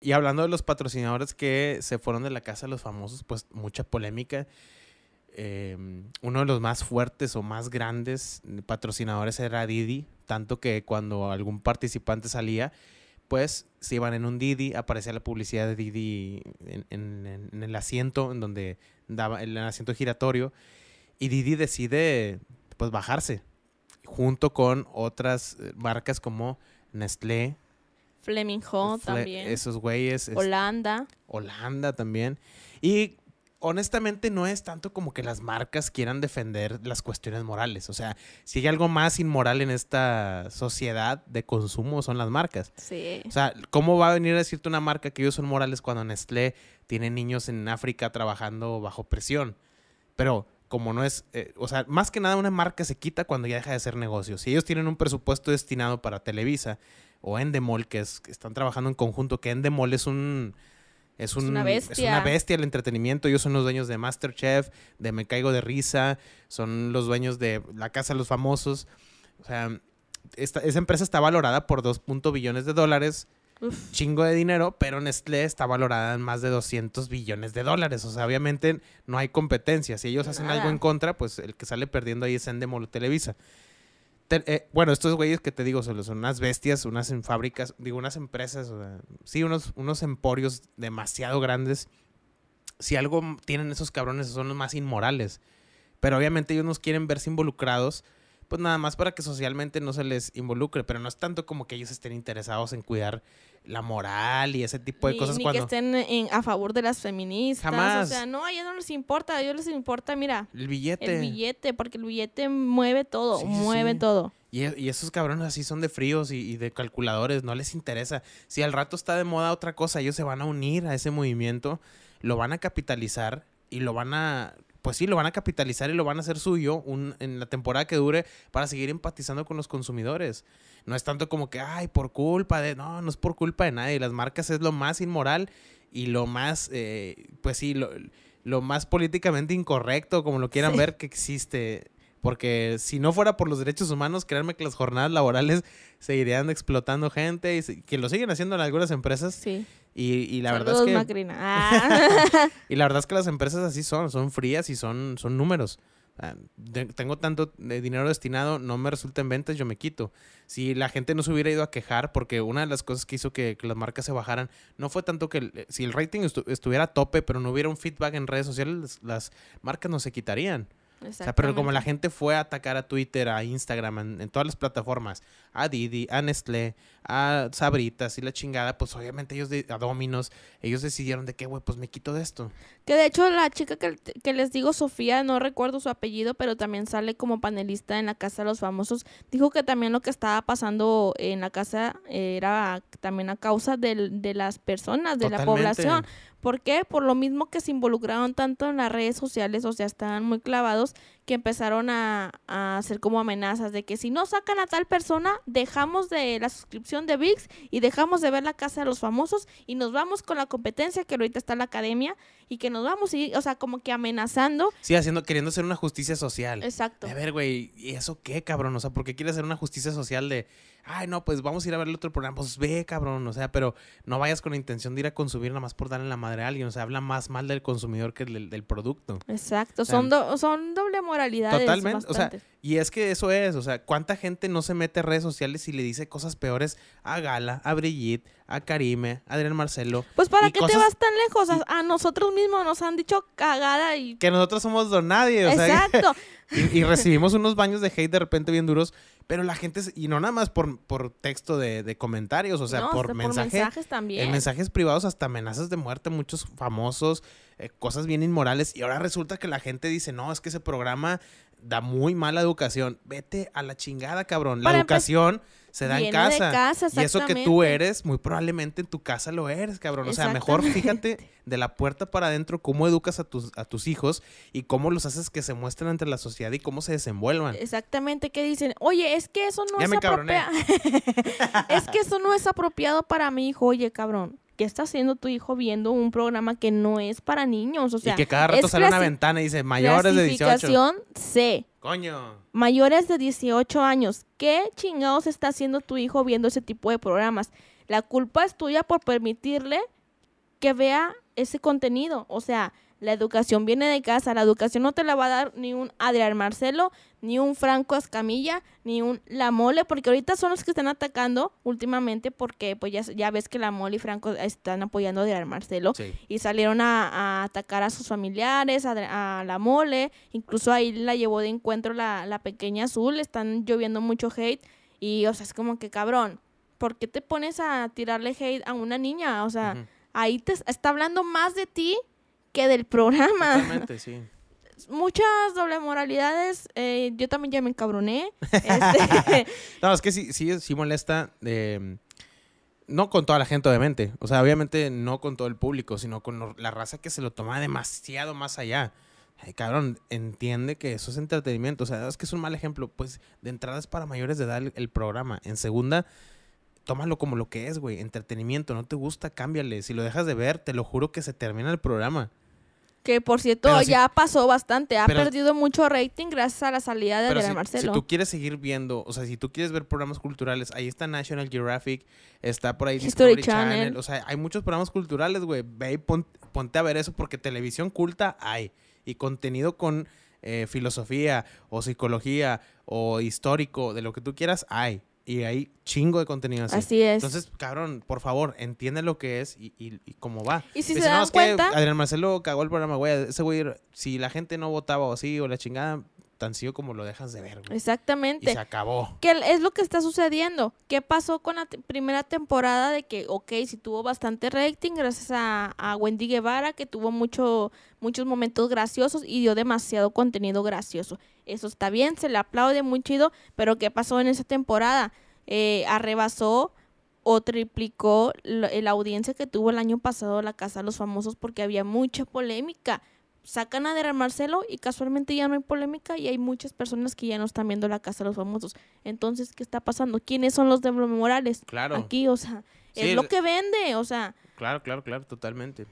Y hablando de los patrocinadores que se fueron de la casa de los famosos, pues mucha polémica. Em, uno de los más fuertes o más grandes patrocinadores era Didi, tanto que cuando algún participante salía, pues se iban en un Didi, aparecía la publicidad de Didi en, en el asiento, en donde daba el asiento giratorio, y Didi decide pues bajarse, junto con otras eh, marcas como Nestlé, Fleming Hall también. Esos güeyes. Holanda. Holanda también. Y honestamente no es tanto como que las marcas quieran defender las cuestiones morales. O sea, si hay algo más inmoral en esta sociedad de consumo son las marcas. Sí. O sea, ¿cómo va a venir a decirte una marca que ellos son morales cuando Nestlé tiene niños en África trabajando bajo presión? Pero como no es, eh, o sea, más que nada una marca se quita cuando ya deja de ser negocio. Si ellos tienen un presupuesto destinado para Televisa o Endemol, que, que están trabajando en conjunto, que Endemol es un... Es, un, es, una bestia. es el entretenimiento. Ellos son los dueños de Masterchef, de Me Caigo de Risa, son los dueños de La Casa de los Famosos. O sea, esa empresa está valorada por 2. billones de dólares chingo de dinero, pero Nestlé está valorada en más de 200 billones de dólares. O sea, obviamente no hay competencia. Si ellos hacen algo en contra, pues el que sale perdiendo ahí es Endemol Televisa. Eh, bueno, estos güeyes que te digo, son unas bestias, unas en fábricas, digo, unas empresas, sí, unos, unos emporios demasiado grandes. Si algo tienen esos cabrones, son los más inmorales. Pero obviamente ellos nos quieren verse involucrados pues nada más para que socialmente no se les involucre, pero no es tanto como que ellos estén interesados en cuidar la moral y ese tipo de cosas. Ni que estén a favor de las feministas. Jamás. O sea, no, a ellos no les importa, a ellos les importa, mira. El billete. El billete, porque el billete mueve todo, mueve todo. E, y, esos cabrones así son de fríos y, de calculadores, no les interesa. Si al rato está de moda otra cosa, ellos se van a unir a ese movimiento, lo van a capitalizar y lo van a pues sí, lo van a capitalizar y lo van a hacer suyo un, en la temporada que dure para seguir empatizando con los consumidores. No es tanto como que, ay, por culpa de, no, no es por culpa de nadie. Las marcas es lo más inmoral y lo más, eh, pues sí, lo, más políticamente incorrecto, como lo quieran ver, que existe. Porque si no fuera por los derechos humanos, créanme que las jornadas laborales seguirían explotando gente y que lo siguen haciendo en algunas empresas. Sí. Y, y la verdad es que. Ah. y la verdad es que las empresas así son, son frías y son, son números. Ah, tengo tanto dinero destinado, no me resulta en ventas, yo me quito. Si la gente no se hubiera ido a quejar, porque una de las cosas que hizo que, las marcas se bajaran, no fue tanto que eh, si el rating estuviera a tope, pero no hubiera un feedback en redes sociales, las marcas no se quitarían. O sea, pero como la gente fue a atacar a Twitter, a Instagram, en, todas las plataformas, a Didi, a Nestlé, a Sabritas y la chingada, pues obviamente ellos, de, a Dominos, ellos decidieron de qué, güey, pues me quito de esto. Que de hecho la chica que, les digo, Sofía, no recuerdo su apellido, pero también sale como panelista en la Casa de los Famosos, dijo que también lo que estaba pasando en la casa era también a causa de, las personas, de la población ¿Por qué? Por lo mismo que se involucraron tanto en las redes sociales, o sea, estaban muy clavados, que empezaron a, a hacer como amenazas de que si no sacan a tal persona, dejamos de la suscripción de VIX y dejamos de ver la casa de los famosos y nos vamos con la competencia que ahorita está en la academia y que nos vamos, y, o sea, como que amenazando. Sí, haciendo, queriendo hacer una justicia social. Exacto. A ver, güey, ¿y eso qué, cabrón? O sea, ¿por qué quiere hacer una justicia social de, ay, no, pues vamos a ir a ver el otro programa? Pues ve, cabrón, o sea, pero no vayas con la intención de ir a consumir nada más por darle la madre alguien. O sea, habla más mal del consumidor que del, producto. Exacto. son, son doble moralidad Totalmente. O sea, y es que eso es. O sea, ¿cuánta gente no se mete a redes sociales y le dice cosas peores a Gala, a Brigitte, a Karime, a Adrián Marcelo? Pues ¿para qué te vas tan lejos? A, nosotros mismos nos han dicho cagada y... Que nosotros somos don nadie. O Exacto. Sea, y, y recibimos unos baños de hate de repente bien duros pero la gente, y no nada más por, por texto de, de comentarios, o sea, por, por mensajes también. En mensajes privados hasta amenazas de muerte, muchos famosos. Eh, cosas bien inmorales y ahora resulta que la gente dice, no, es que ese programa da muy mala educación. Vete a la chingada, cabrón. La educación se da en casa. y eso que tú eres, muy probablemente en tu casa lo eres, cabrón. O sea, mejor fíjate de la puerta para adentro cómo educas a tus, a tus hijos y cómo los haces que se muestren ante la sociedad y cómo se desenvuelvan. Exactamente, que dicen, oye, es que eso no es apropiado. es que eso no es apropiado para mi hijo, oye, cabrón. ¿qué está haciendo tu hijo viendo un programa que no es para niños? O sea, y que cada rato sale una ventana y dice mayores de 18. Clasificación C. Coño. Mayores de 18 años. ¿Qué chingados está haciendo tu hijo viendo ese tipo de programas? La culpa es tuya por permitirle que vea ese contenido. O sea, la educación viene de casa. La educación no te la va a dar ni un Adrián Marcelo, ni un Franco Escamilla, ni un La Mole, porque ahorita son los que están atacando últimamente, porque pues ya, ves que La Mole y Franco están apoyando a Adrián Marcelo y salieron a, atacar a sus familiares, a, La Mole. Incluso ahí la llevó de encuentro la, la pequeña azul. Están lloviendo mucho hate y, o sea, es como que cabrón. ¿Por qué te pones a tirarle hate a una niña? O sea, ahí te está hablando más de ti del programa. Muchas doble moralidades. Eh, yo también ya me encabroné. Este. no, es que sí, sí, molesta. Em, no con toda la gente, obviamente. O sea, obviamente no con todo el público, sino con la raza que se lo toma demasiado más allá. Ay, cabrón, entiende que eso es entretenimiento. O sea, es que es un mal ejemplo. Pues de entradas para mayores de edad el programa. En segunda, tómalo como lo que es, güey. Entretenimiento, no te gusta, cámbiale. Si lo dejas de ver, te lo juro que se termina el programa. Que por cierto, ya pasó bastante. Ha perdido mucho rating gracias a la salida de Marcelo. Si tú quieres seguir viendo, o sea, si tú quieres ver programas culturales, ahí está National Geographic, está por ahí Discovery Channel. O sea, hay muchos programas culturales, güey. Ve ponte a ver eso porque televisión culta hay. Y contenido con eh, filosofía o psicología o histórico, de lo que tú quieras, hay y hay chingo de contenido así. Así es. Entonces, cabrón, por favor, entiende lo que es y, cómo va. Y si se dan cuenta... Adrián Marcelo cagó el programa, güey. Ese güey, si la gente no votaba o así o la chingada, tan sido como lo dejas de ver. Exactamente. se acabó. Que es lo que está sucediendo. ¿Qué pasó con la primera temporada de que, ok, sí tuvo bastante rating gracias a, Wendy Guevara, que tuvo mucho, muchos momentos graciosos y dio demasiado contenido gracioso? Eso está bien, se le aplaude muy chido, pero ¿qué pasó en esa temporada? Eh, arrebasó o triplicó la, la audiencia que tuvo el año pasado la Casa de los Famosos porque había mucha polémica sacan a derramar Marcelo y casualmente ya no hay polémica y hay muchas personas que ya no están viendo la casa de los famosos. Entonces, ¿qué está pasando? ¿Quiénes son los de Morales? Claro. Aquí, o sea, es lo que vende, o sea. Claro, claro, claro, totalmente.